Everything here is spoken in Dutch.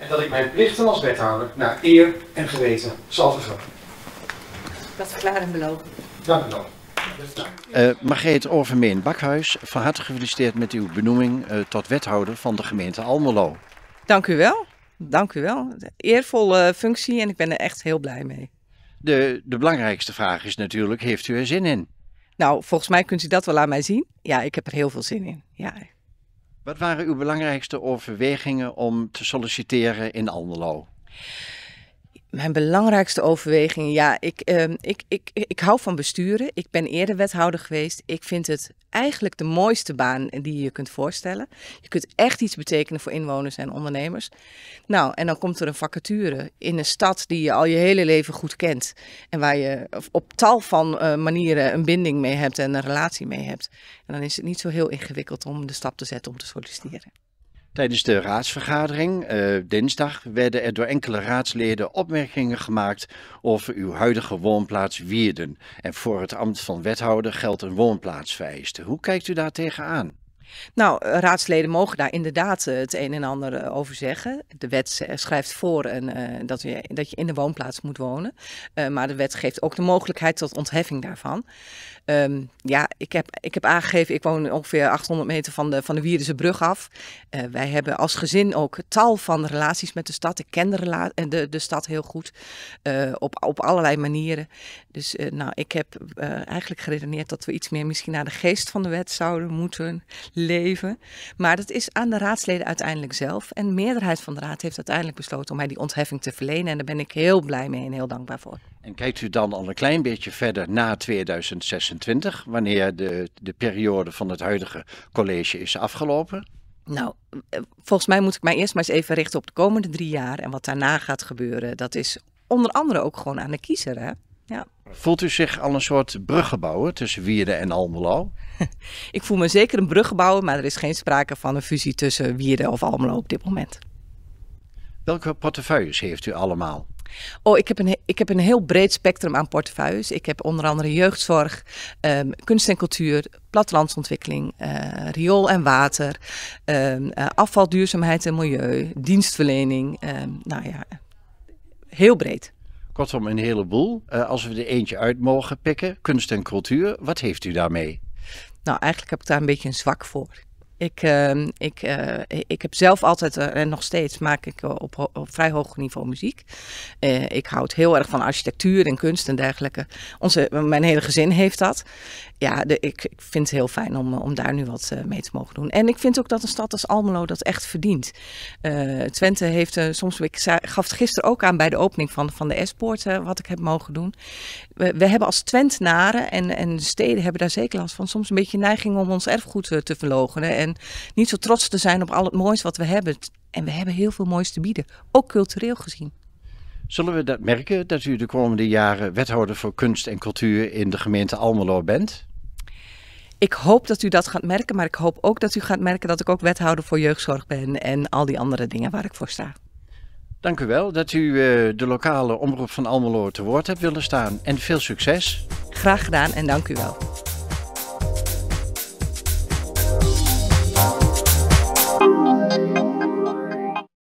en dat ik mijn plichten als wethouder naar eer en geweten zal vervullen. Dat verklaar en beloven. Dank u wel. Uh, Margreet Overmeen Bakhuis, van harte gefeliciteerd met uw benoeming eh, tot wethouder van de gemeente Almelo. Dank u wel. Dank u wel. Eervolle eh, functie en ik ben er echt heel blij mee. De, de belangrijkste vraag is natuurlijk, heeft u er zin in? Nou, volgens mij kunt u dat wel aan mij zien. Ja, ik heb er heel veel zin in. Ja. Wat waren uw belangrijkste overwegingen om te solliciteren in Almelo? Mijn belangrijkste overweging, ja, ik, ehm, ik, ik, ik hou van besturen. Ik ben eerder wethouder geweest. Ik vind het eigenlijk de mooiste baan die je je kunt voorstellen. Je kunt echt iets betekenen voor inwoners en ondernemers. Nou, en dan komt er een vacature in een stad die je al je hele leven goed kent. En waar je op tal van eh, manieren een binding mee hebt en een relatie mee hebt. En dan is het niet zo heel ingewikkeld om de stap te zetten om te solliciteren. Tijdens de raadsvergadering eh, dinsdag werden er door enkele raadsleden opmerkingen gemaakt over uw huidige woonplaats Wierden. En voor het ambt van wethouder geldt een woonplaatsvereiste. Hoe kijkt u daar tegenaan? Nou, eh, raadsleden mogen daar inderdaad eh, het een en ander eh, over zeggen. De wet schrijft voor een, dat, je, dat je in de woonplaats moet wonen. maar de wet geeft ook de mogelijkheid tot ontheffing daarvan. Ehm, ja, ik heb, ik heb aangegeven, ik woon ongeveer 800 meter van de, van de Wierdense brug af. wij hebben als gezin ook tal van relaties met de stad. Ik ken de, stad heel goed op, op allerlei manieren. Dus nou, ik heb eigenlijk geredeneerd dat we iets meer misschien naar de geest van de wet zouden moeten leven. Maar dat is aan de raadsleden uiteindelijk zelf. En de meerderheid van de raad heeft uiteindelijk besloten om mij die ontheffing te verlenen. En daar ben ik heel blij mee en heel dankbaar voor. En kijkt u dan al een klein beetje verder na 2026, wanneer de, de periode van het huidige college is afgelopen? Nou, eh, volgens mij moet ik mij eerst maar eens even richten op de komende drie jaar. En wat daarna gaat gebeuren, dat is onder andere ook gewoon aan de kiezer. Hè? Ja. Voelt u zich al een soort bruggebouwer tussen Wierde en Almelo? Ik voel me zeker een bruggebouwer, maar er is geen sprake van een fusie tussen Wierde of Almelo op dit moment. Welke portefeuilles heeft u allemaal? Oh, ik heb, een, ik heb een heel breed spectrum aan portefeuilles. Ik heb onder andere jeugdzorg, ehm, kunst en cultuur, plattelandsontwikkeling, eh, riool en water, ehm, eh, afvalduurzaamheid en milieu, dienstverlening. Ehm, nou ja, heel breed. Kortom, een heleboel. Eh, als we er eentje uit mogen pikken, kunst en cultuur, wat heeft u daarmee? Nou, eigenlijk heb ik daar een beetje een zwak voor. Ik, ehm, ik, eh, ik heb zelf altijd, eh, en nog steeds, maak ik eh, op, op vrij hoog niveau muziek. ik houd heel erg van architectuur en kunst en dergelijke. Onze, mijn hele gezin heeft dat. Ja, de, ik, ik, vind het heel fijn om, om daar nu wat mee te mogen doen. En ik vind ook dat een stad als Almelo dat echt verdient. Twente heeft soms, ik gaf gisteren ook aan bij de opening van, van de s wat ik heb mogen doen. We, we hebben als Twentenaren en, en steden hebben daar zeker last van, soms een beetje neiging om ons erfgoed te verlogenen en niet zo trots te zijn op al het moois wat we hebben. En we hebben heel veel moois te bieden, ook cultureel gezien. Zullen we dat merken dat u de komende jaren wethouder voor kunst en cultuur in de gemeente Almelo bent? Ik hoop dat u dat gaat merken, maar ik hoop ook dat u gaat merken dat ik ook wethouder voor jeugdzorg ben en al die andere dingen waar ik voor sta. Dank u wel dat u eh, de lokale omroep van Almelo te woord hebt willen staan en veel succes. Graag gedaan en dank u wel.